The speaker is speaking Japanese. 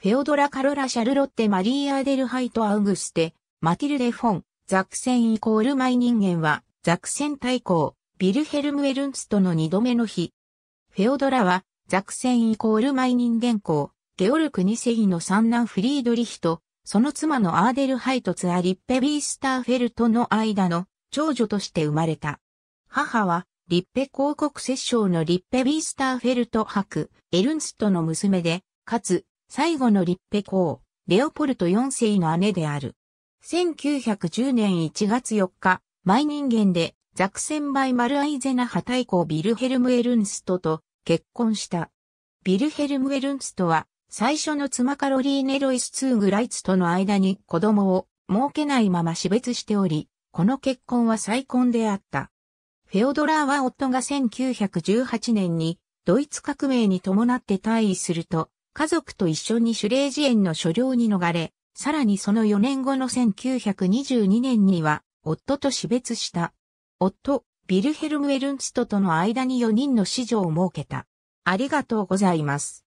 フェオドラ・カロラ・シャルロッテ・マリー・アーデルハイト・アウグステ、マティルデ・フォン、ザクセンイコールマイ人間は、ザクセン大公、ビルヘルム・エルンストの二度目の日。フェオドラは、ザクセンイコールマイ人間公、ゲオルク・ニセイの三男フリードリヒと、その妻のアーデルハイト・ツア・リッペ・ビースターフェルトの間の長女として生まれた。母は、リッペ公国摂政のリッペ・ビースターフェルト伯、エルンストの娘で、かつ、最後のリッペ公、レオポルト4世の姉である。1910年1月4日、毎人間でザクセンバイマルアイゼナハ大公ビルヘルム・エルンストと結婚した。ビルヘルム・エルンストは最初の妻カロリーネ・ロイス・ツーグライツとの間に子供を設けないまま死別しており、この結婚は再婚であった。フェオドラーは夫が1918年にドイツ革命に伴って退位すると、家族と一緒にシュレージ園の所領に逃れ、さらにその4年後の1922年には、夫と死別した。夫、ビルヘルム・エルンストとの間に4人の子女を設けた。ありがとうございます。